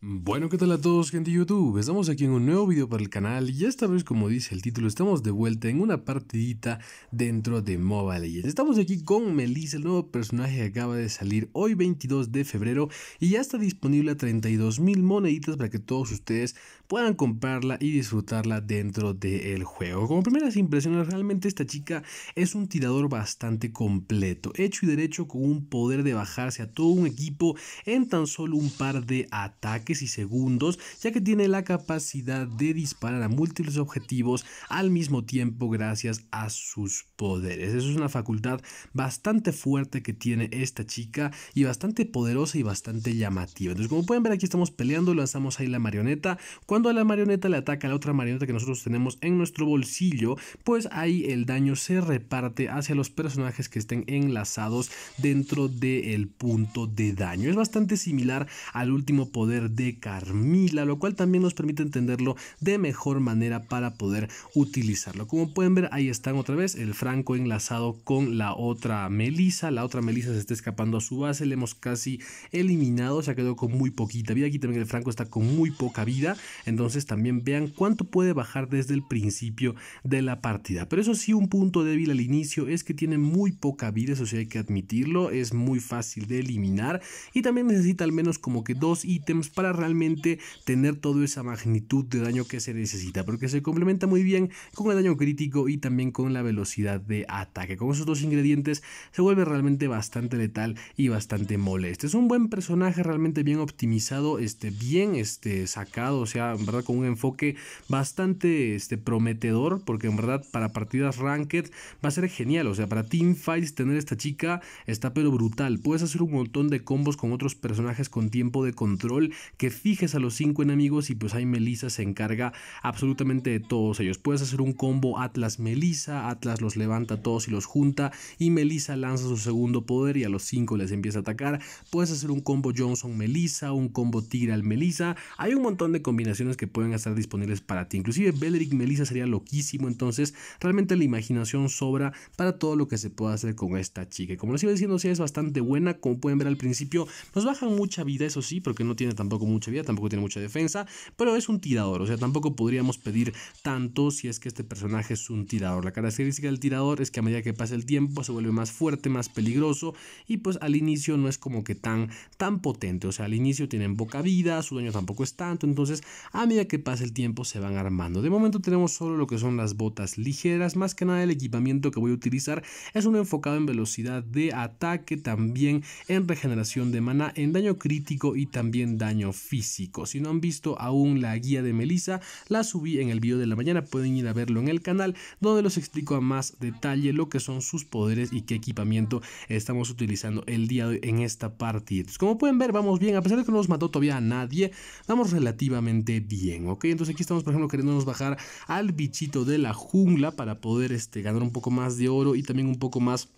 Bueno, ¿qué tal a todos gente de YouTube? Estamos aquí en un nuevo video para el canal y esta vez como dice el título estamos de vuelta en una partidita dentro de Mobile Legends. Estamos aquí con Melissa, el nuevo personaje que acaba de salir hoy 22 de febrero y ya está disponible a 32.000 moneditas para que todos ustedes puedan comprarla y disfrutarla dentro del juego. Como primeras impresiones realmente esta chica es un tirador bastante completo, hecho y derecho con un poder de bajarse a todo un equipo en tan solo un par de ataques y segundos, ya que tiene la capacidad de disparar a múltiples objetivos al mismo tiempo gracias a sus poderes. Eso es una facultad bastante fuerte que tiene esta chica y bastante poderosa y bastante llamativa. Entonces, como pueden ver, aquí estamos peleando, lanzamos ahí la marioneta. Cuando a la marioneta le ataca a la otra marioneta que nosotros tenemos en nuestro bolsillo, pues ahí el daño se reparte hacia los personajes que estén enlazados dentro del punto de daño. Es bastante similar al último poder de Carmila, lo cual también nos permite entenderlo de mejor manera para poder utilizarlo. Como pueden ver, ahí están otra vez el franco enlazado con la otra Melisa. La otra Melisa se está escapando a su base, le hemos casi eliminado, se quedó con muy poquita vida. Aquí también el franco está con muy poca vida, entonces también vean cuánto puede bajar desde el principio de la partida. Pero eso sí, un punto débil al inicio es que tiene muy poca vida, eso sí hay que admitirlo, es muy fácil de eliminar y también necesita al menos como que dos ítems para realmente tener toda esa magnitud de daño que se necesita, porque se complementa muy bien con el daño crítico y también con la velocidad de ataque. Con esos dos ingredientes se vuelve realmente bastante letal y bastante molesto. Es un buen personaje realmente bien optimizado, este, bien este, sacado, o sea, en verdad con un enfoque bastante este, prometedor, porque en verdad para partidas ranked va a ser genial, o sea, para team fights tener esta chica está pero brutal. Puedes hacer un montón de combos con otros personajes con tiempo de control que fijes a los cinco enemigos y pues ahí Melissa se encarga absolutamente de todos ellos. Puedes hacer un combo Atlas-Melissa, Atlas los levanta todos y los junta y Melissa lanza su segundo poder y a los cinco les empieza a atacar. Puedes hacer un combo Johnson-Melissa, un combo Tigral melissa Hay un montón de combinaciones que pueden estar disponibles para ti. Inclusive belerick Melissa sería loquísimo, entonces realmente la imaginación sobra para todo lo que se pueda hacer con esta chica. Como les iba diciendo, sí es bastante buena, como pueden ver al principio, nos pues baja mucha vida, eso sí, porque no tiene tampoco mucha vida, tampoco tiene mucha defensa, pero es un tirador, o sea, tampoco podríamos pedir tanto si es que este personaje es un tirador. La característica del tirador es que a medida que pasa el tiempo se vuelve más fuerte, más peligroso y pues al inicio no es como que tan, tan potente, o sea, al inicio tienen poca vida, su daño tampoco es tanto, entonces a medida que pasa el tiempo se van armando. De momento tenemos solo lo que son las botas ligeras, más que nada el equipamiento que voy a utilizar es uno enfocado en velocidad de ataque, también en regeneración de mana en daño crítico y también daño físico. Si no han visto aún la guía de Melissa, la subí en el video de la mañana, pueden ir a verlo en el canal donde los explico a más detalle lo que son sus poderes y qué equipamiento estamos utilizando el día de hoy en esta partida. como pueden ver, vamos bien, a pesar de que no nos mató todavía a nadie, vamos relativamente bien, ¿ok? Entonces aquí estamos, por ejemplo, queriéndonos bajar al bichito de la jungla para poder este, ganar un poco más de oro y también un poco más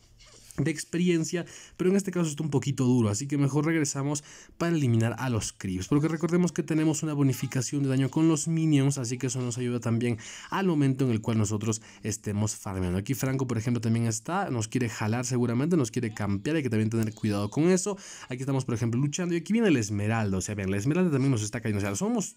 de experiencia, pero en este caso está un poquito duro, así que mejor regresamos para eliminar a los creeps, porque recordemos que tenemos una bonificación de daño con los minions, así que eso nos ayuda también al momento en el cual nosotros estemos farmeando. Aquí Franco, por ejemplo, también está, nos quiere jalar seguramente, nos quiere campear, hay que también tener cuidado con eso. Aquí estamos, por ejemplo, luchando y aquí viene el Esmeralda, o sea, bien, la Esmeralda también nos está cayendo, o sea, somos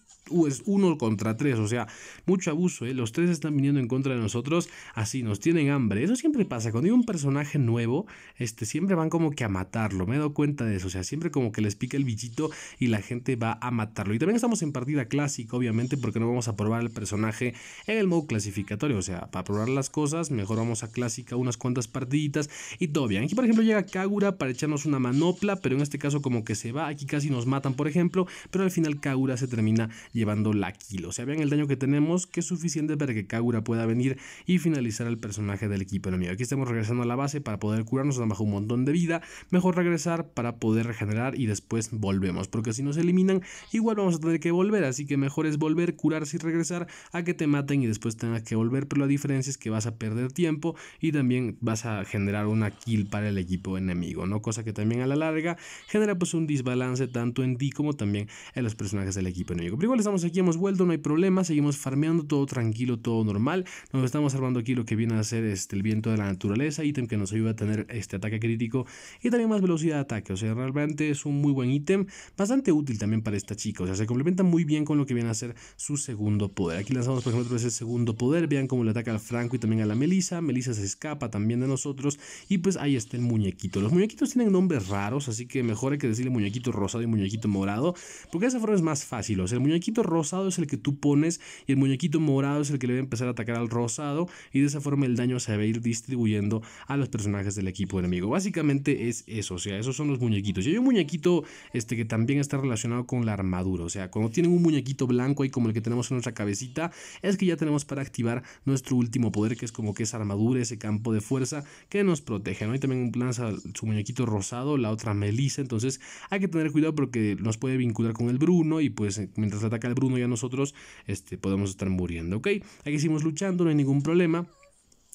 uno contra tres, o sea, mucho abuso, ¿eh? los tres están viniendo en contra de nosotros, así nos tienen hambre. Eso siempre pasa, cuando hay un personaje nuevo, este, siempre van como que a matarlo. Me he dado cuenta de eso. O sea, siempre como que les pica el bichito y la gente va a matarlo. Y también estamos en partida clásica, obviamente, porque no vamos a probar el personaje en el modo clasificatorio. O sea, para probar las cosas, mejor vamos a clásica unas cuantas partiditas y todo bien. Aquí, por ejemplo, llega Kagura para echarnos una manopla, pero en este caso como que se va. Aquí casi nos matan, por ejemplo, pero al final Kagura se termina llevando la kill. O sea, vean el daño que tenemos, que es suficiente para que Kagura pueda venir y finalizar al personaje del equipo enemigo. Aquí estamos regresando a la base para poder curarnos nos han un montón de vida, mejor regresar para poder regenerar y después volvemos, porque si nos eliminan igual vamos a tener que volver, así que mejor es volver, curarse y regresar a que te maten y después tengas que volver, pero la diferencia es que vas a perder tiempo y también vas a generar una kill para el equipo enemigo, ¿no? Cosa que también a la larga genera pues un desbalance tanto en ti como también en los personajes del equipo enemigo. Pero igual estamos aquí, hemos vuelto, no hay problema, seguimos farmeando todo tranquilo, todo normal, nos estamos armando aquí lo que viene a ser este, el viento de la naturaleza, ítem que nos ayuda a tener este ataque crítico y también más velocidad de ataque. O sea, realmente es un muy buen ítem, bastante útil también para esta chica. O sea, se complementa muy bien con lo que viene a ser su segundo poder. Aquí lanzamos, por ejemplo, ese segundo poder. Vean cómo le ataca al Franco y también a la Melissa. Melissa se escapa también de nosotros. Y pues ahí está el muñequito. Los muñequitos tienen nombres raros, así que mejor hay que decirle muñequito rosado y muñequito morado, porque de esa forma es más fácil. O sea, el muñequito rosado es el que tú pones y el muñequito morado es el que le va a empezar a atacar al rosado. Y de esa forma el daño se va a ir distribuyendo a los personajes del equipo equipo enemigo. Básicamente es eso, o sea, esos son los muñequitos. Y hay un muñequito este, que también está relacionado con la armadura, o sea, cuando tienen un muñequito blanco ahí como el que tenemos en nuestra cabecita, es que ya tenemos para activar nuestro último poder, que es como que esa armadura, ese campo de fuerza que nos protege, ¿no? hay también lanza su muñequito rosado, la otra Melissa, entonces hay que tener cuidado porque nos puede vincular con el Bruno y pues mientras ataca el Bruno ya nosotros este, podemos estar muriendo, ¿ok? Aquí seguimos luchando, no hay ningún problema.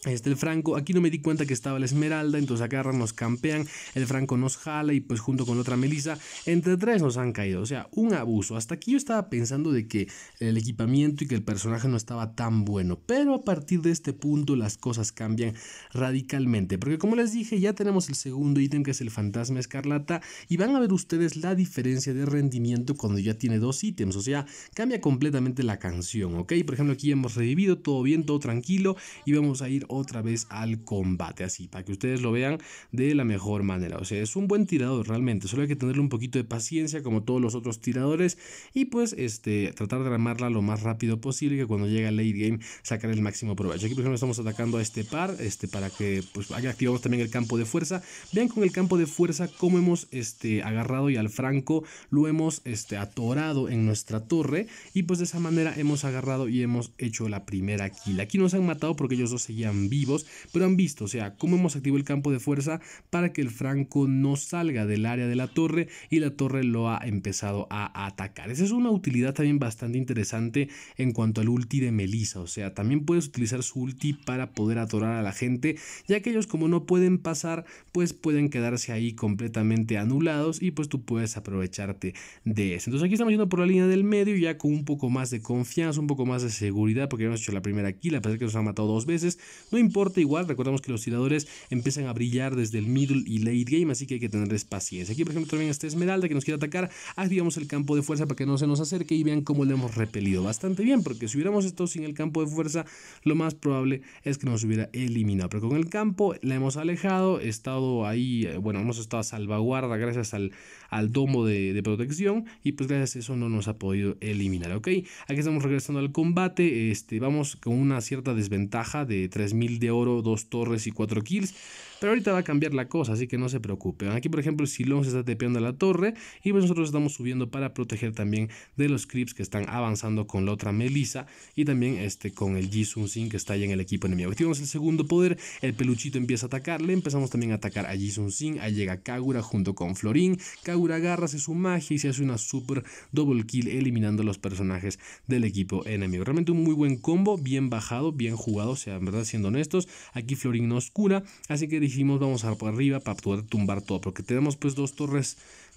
Este, el Franco, aquí no me di cuenta que estaba la Esmeralda, entonces agarran, nos campean, el Franco nos jala y pues junto con la otra Melissa, entre tres nos han caído, o sea, un abuso. Hasta aquí yo estaba pensando de que el equipamiento y que el personaje no estaba tan bueno, pero a partir de este punto las cosas cambian radicalmente, porque como les dije, ya tenemos el segundo ítem que es el Fantasma Escarlata y van a ver ustedes la diferencia de rendimiento cuando ya tiene dos ítems, o sea, cambia completamente la canción, ¿ok? Por ejemplo, aquí hemos revivido, todo bien, todo tranquilo y vamos a ir otra vez al combate, así, para que ustedes lo vean de la mejor manera. O sea, es un buen tirador realmente, solo hay que tenerle un poquito de paciencia como todos los otros tiradores y pues este, tratar de armarla lo más rápido posible que cuando llegue el late game sacar el máximo provecho. Aquí por ejemplo estamos atacando a este par, este, para que pues aquí activamos también el campo de fuerza. Vean con el campo de fuerza como hemos este, agarrado y al franco lo hemos este, atorado en nuestra torre y pues de esa manera hemos agarrado y hemos hecho la primera kill. Aquí nos han matado porque ellos dos seguían vivos, pero han visto, o sea, cómo hemos activado el campo de fuerza para que el franco no salga del área de la torre y la torre lo ha empezado a atacar. Esa es una utilidad también bastante interesante en cuanto al ulti de Melissa, o sea, también puedes utilizar su ulti para poder atorar a la gente, ya que ellos como no pueden pasar, pues pueden quedarse ahí completamente anulados y pues tú puedes aprovecharte de eso. Entonces aquí estamos yendo por la línea del medio ya con un poco más de confianza, un poco más de seguridad, porque hemos hecho la primera kill, a pesar que nos ha matado dos veces, no importa igual, recordamos que los tiradores empiezan a brillar desde el middle y late game, así que hay que tenerles paciencia. Aquí por ejemplo también está Esmeralda que nos quiere atacar, activamos el campo de fuerza para que no se nos acerque y vean cómo le hemos repelido bastante bien, porque si hubiéramos estado sin el campo de fuerza, lo más probable es que nos hubiera eliminado, pero con el campo la hemos alejado, estado ahí, eh, bueno, hemos estado a salvaguarda gracias al, al domo de, protección y pues gracias a eso no nos ha podido eliminar, ¿ok? Aquí estamos regresando al combate, este, vamos con una cierta desventaja de 3.000 1000 de oro, 2 torres y 4 kills. Pero ahorita va a cambiar la cosa, así que no se preocupen. Aquí, por ejemplo, el Silón se está tepeando la torre y pues, nosotros estamos subiendo para proteger también de los creeps que están avanzando con la otra Melissa y también este con el Jisun Sin que está ahí en el equipo enemigo. Activamos el segundo poder, el peluchito empieza a atacarle, empezamos también a atacar a Jisun Sin, ahí llega Kagura junto con Florin, Kagura agarra, hace su magia y se hace una super double kill eliminando los personajes del equipo enemigo. Realmente un muy buen combo, bien bajado, bien jugado, o sea, en verdad siendo honestos, aquí Florin nos cura, así que dijimos vamos a arriba para poder tumbar todo, porque tenemos pues dos torres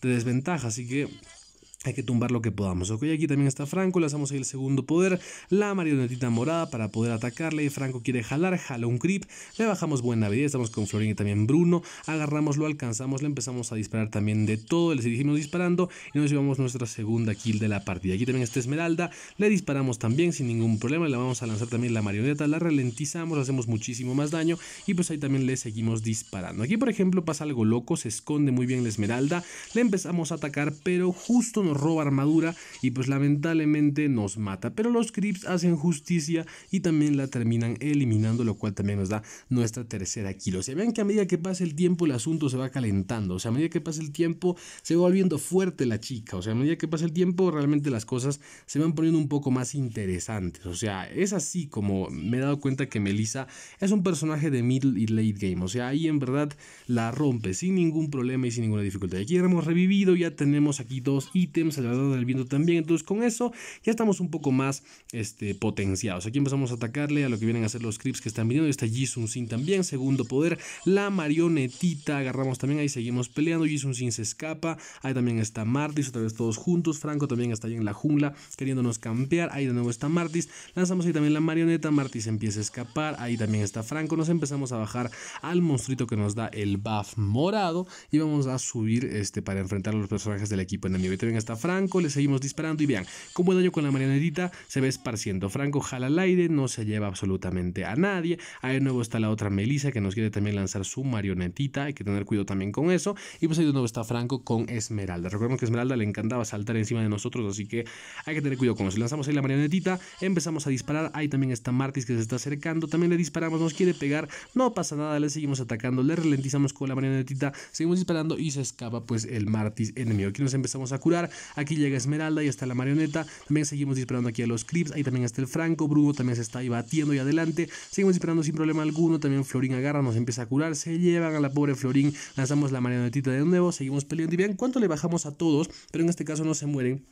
de desventaja, así que hay que tumbar lo que podamos. Ok, aquí también está Franco. Le hacemos ahí el segundo poder. La marionetita morada para poder atacarle. Franco quiere jalar. Jala un creep. Le bajamos buena vida. Estamos con Florín y también Bruno. Agarramos, lo alcanzamos. Le empezamos a disparar también de todo. Le seguimos disparando. Y nos llevamos nuestra segunda kill de la partida. Aquí también está Esmeralda. Le disparamos también sin ningún problema. Le vamos a lanzar también la marioneta. La ralentizamos. hacemos muchísimo más daño. Y pues ahí también le seguimos disparando. Aquí, por ejemplo, pasa algo loco. Se esconde muy bien la Esmeralda. Le empezamos a atacar. Pero justo nos roba armadura y pues lamentablemente nos mata. Pero los creeps hacen justicia y también la terminan eliminando, lo cual también nos da nuestra tercera kilo, O sea, vean que a medida que pasa el tiempo el asunto se va calentando. O sea, a medida que pasa el tiempo se va volviendo fuerte la chica. O sea, a medida que pasa el tiempo realmente las cosas se van poniendo un poco más interesantes. O sea, es así como me he dado cuenta que Melissa es un personaje de middle y late game. O sea, ahí en verdad la rompe sin ningún problema y sin ninguna dificultad. Aquí hemos revivido, ya tenemos aquí dos ítems Salvador del Viento también. Entonces, con eso ya estamos un poco más este, potenciados. Aquí empezamos a atacarle a lo que vienen a ser los creeps que están viniendo. Está Jisun Sin también, segundo poder. La marionetita agarramos también. Ahí seguimos peleando. Jisun Sin se escapa. Ahí también está Martis, otra vez todos juntos. Franco también está ahí en la jungla queriéndonos campear. Ahí de nuevo está Martis. Lanzamos ahí también la marioneta. Martis empieza a escapar. Ahí también está Franco. Nos empezamos a bajar al monstruito que nos da el buff morado. Y vamos a subir este para enfrentar a los personajes del equipo enemigo. Y también está Franco, le seguimos disparando y vean cómo buen daño con la marionetita se ve esparciendo. Franco jala al aire, no se lleva absolutamente a nadie. Ahí de nuevo está la otra Melissa que nos quiere también lanzar su marionetita, hay que tener cuidado también con eso. Y pues ahí de nuevo está Franco con Esmeralda. Recordemos que Esmeralda le encantaba saltar encima de nosotros, así que hay que tener cuidado con eso. Lanzamos ahí la marionetita, empezamos a disparar, ahí también está Martis que se está acercando, también le disparamos, nos quiere pegar, no pasa nada, le seguimos atacando, le ralentizamos con la marionetita, seguimos disparando y se escapa pues el Martis enemigo. Aquí nos empezamos a curar, Aquí llega Esmeralda y está la marioneta. También seguimos disparando aquí a los clips. Ahí también está el Franco. Bruno también se está ahí batiendo y adelante. Seguimos disparando sin problema alguno. También Florín agarra, nos empieza a curar. Se llevan a la pobre Florín. Lanzamos la marionetita de nuevo. Seguimos peleando. Y vean cuánto le bajamos a todos. Pero en este caso no se mueren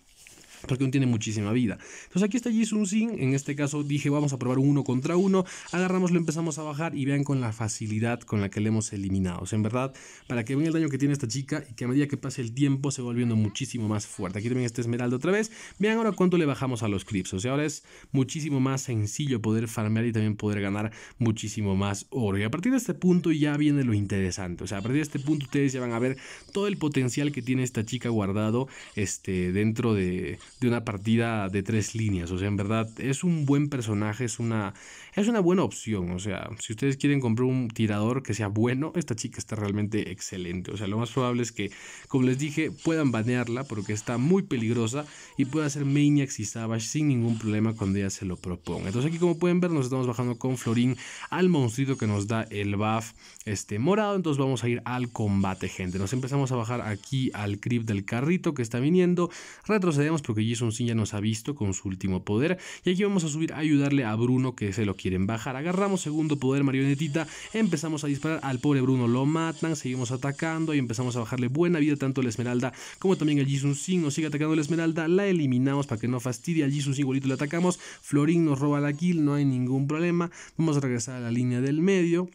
porque aún tiene muchísima vida. Entonces aquí está sun Sin, en este caso dije vamos a probar uno contra uno, agarramos, lo empezamos a bajar y vean con la facilidad con la que le hemos eliminado. O sea, en verdad, para que vean el daño que tiene esta chica y que a medida que pase el tiempo se va volviendo muchísimo más fuerte. Aquí también está Esmeralda otra vez, vean ahora cuánto le bajamos a los clips, o sea, ahora es muchísimo más sencillo poder farmear y también poder ganar muchísimo más oro. Y a partir de este punto ya viene lo interesante, o sea, a partir de este punto ustedes ya van a ver todo el potencial que tiene esta chica guardado este, dentro de de una partida de tres líneas. O sea, en verdad, es un buen personaje, es una, es una buena opción. O sea, si ustedes quieren comprar un tirador que sea bueno, esta chica está realmente excelente. O sea, lo más probable es que, como les dije, puedan banearla porque está muy peligrosa y puede hacer Maniacs y Savage sin ningún problema cuando ella se lo proponga. Entonces aquí, como pueden ver, nos estamos bajando con Florín al monstruito que nos da el buff este, morado. Entonces vamos a ir al combate, gente. Nos empezamos a bajar aquí al creep del carrito que está viniendo. Retrocedemos porque Jason Sin ya nos ha visto con su último poder. Y aquí vamos a subir a ayudarle a Bruno que se lo quieren bajar. Agarramos segundo poder marionetita, empezamos a disparar al pobre Bruno, lo matan, seguimos atacando y empezamos a bajarle buena vida tanto la Esmeralda como también el Jisun Sin. Nos sigue atacando la Esmeralda, la eliminamos para que no fastidie al Jisun Sin, igualito le atacamos. Florín nos roba la kill, no hay ningún problema. Vamos a regresar a la línea del medio.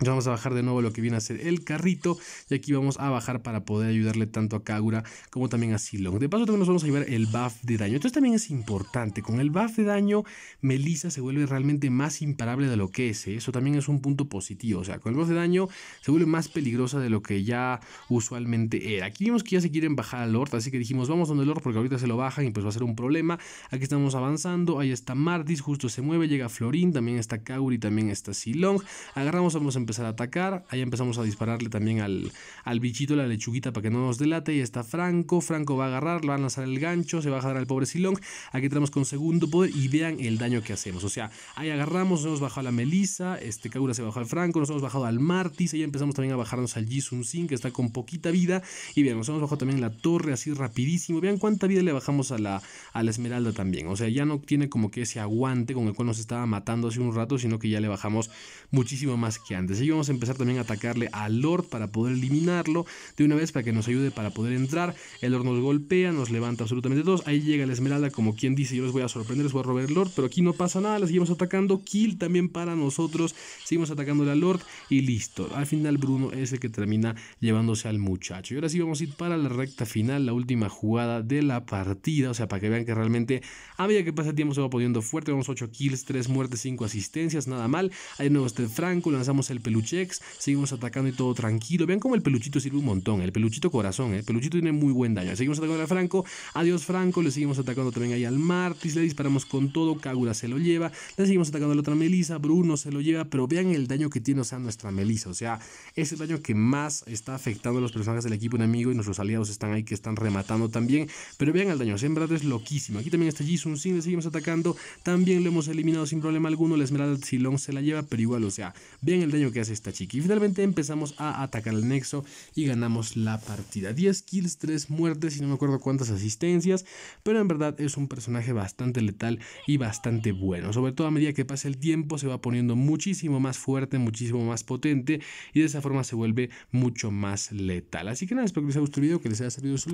Vamos a bajar de nuevo lo que viene a ser el carrito. Y aquí vamos a bajar para poder ayudarle tanto a Kagura como también a Silong. De paso también nos vamos a llevar el buff de daño. Entonces también es importante. Con el buff de daño, Melissa se vuelve realmente más imparable de lo que es. ¿eh? Eso también es un punto positivo. O sea, con el buff de daño se vuelve más peligrosa de lo que ya usualmente era. Aquí vimos que ya se quieren bajar al Lord. Así que dijimos, vamos donde el Lord porque ahorita se lo bajan y pues va a ser un problema. Aquí estamos avanzando. Ahí está Martis, justo se mueve. Llega Florín, también está Kagura también está Silong. Agarramos, vamos a empezar a atacar. Ahí empezamos a dispararle también al, al bichito, la lechuguita, para que no nos delate. Y está Franco. Franco va a agarrar, lo va a lanzar el gancho, se va a bajar al pobre Silong. Aquí tenemos con segundo poder y vean el daño que hacemos. O sea, ahí agarramos, nos hemos bajado a la Melisa, este Kagura se bajó al Franco, nos hemos bajado al Martis. Ahí empezamos también a bajarnos al Jisun Sin, que está con poquita vida. Y vean, nos hemos bajado también la torre así rapidísimo. Vean cuánta vida le bajamos a la, a la Esmeralda también. O sea, ya no tiene como que ese aguante con el cual nos estaba matando hace un rato, sino que ya le bajamos muchísimo más que antes. Así vamos a empezar también a atacarle al Lord para poder eliminarlo de una vez para que nos ayude para poder entrar. El Lord nos golpea, nos levanta absolutamente todos. Ahí llega la Esmeralda como quien dice, yo les voy a sorprender, les voy a robar el Lord, pero aquí no pasa nada, la seguimos atacando. Kill también para nosotros, seguimos atacando a Lord y listo. Al final Bruno es el que termina llevándose al muchacho. Y ahora sí vamos a ir para la recta final, la última jugada de la partida, o sea, para que vean que realmente a medida que pasa el tiempo se va poniendo fuerte, vamos 8 kills, 3 muertes, 5 asistencias, nada mal. Ahí nuevo este Franco, lanzamos el peluchex, seguimos atacando y todo tranquilo. Vean cómo el peluchito sirve un montón, el peluchito corazón, ¿eh? el peluchito tiene muy buen daño. Seguimos atacando a Franco, adiós Franco, le seguimos atacando también ahí al Martis, le disparamos con todo, Kagura se lo lleva, le seguimos atacando a la otra Melisa, Bruno se lo lleva, pero vean el daño que tiene, o sea, nuestra Melisa, o sea, es el daño que más está afectando a los personajes del equipo enemigo y nuestros aliados están ahí que están rematando también, pero vean el daño, en verdad es loquísimo. Aquí también está Jisun Sin, le seguimos atacando, también lo hemos eliminado sin problema alguno, la Esmeralda Silón se la lleva, pero igual, o sea, vean el daño que hace esta chiqui. Finalmente empezamos a atacar el nexo y ganamos la partida. 10 kills, 3 muertes y no me acuerdo cuántas asistencias, pero en verdad es un personaje bastante letal y bastante bueno. Sobre todo a medida que pasa el tiempo se va poniendo muchísimo más fuerte, muchísimo más potente y de esa forma se vuelve mucho más letal. Así que nada, espero que les haya gustado el video, que les haya servido su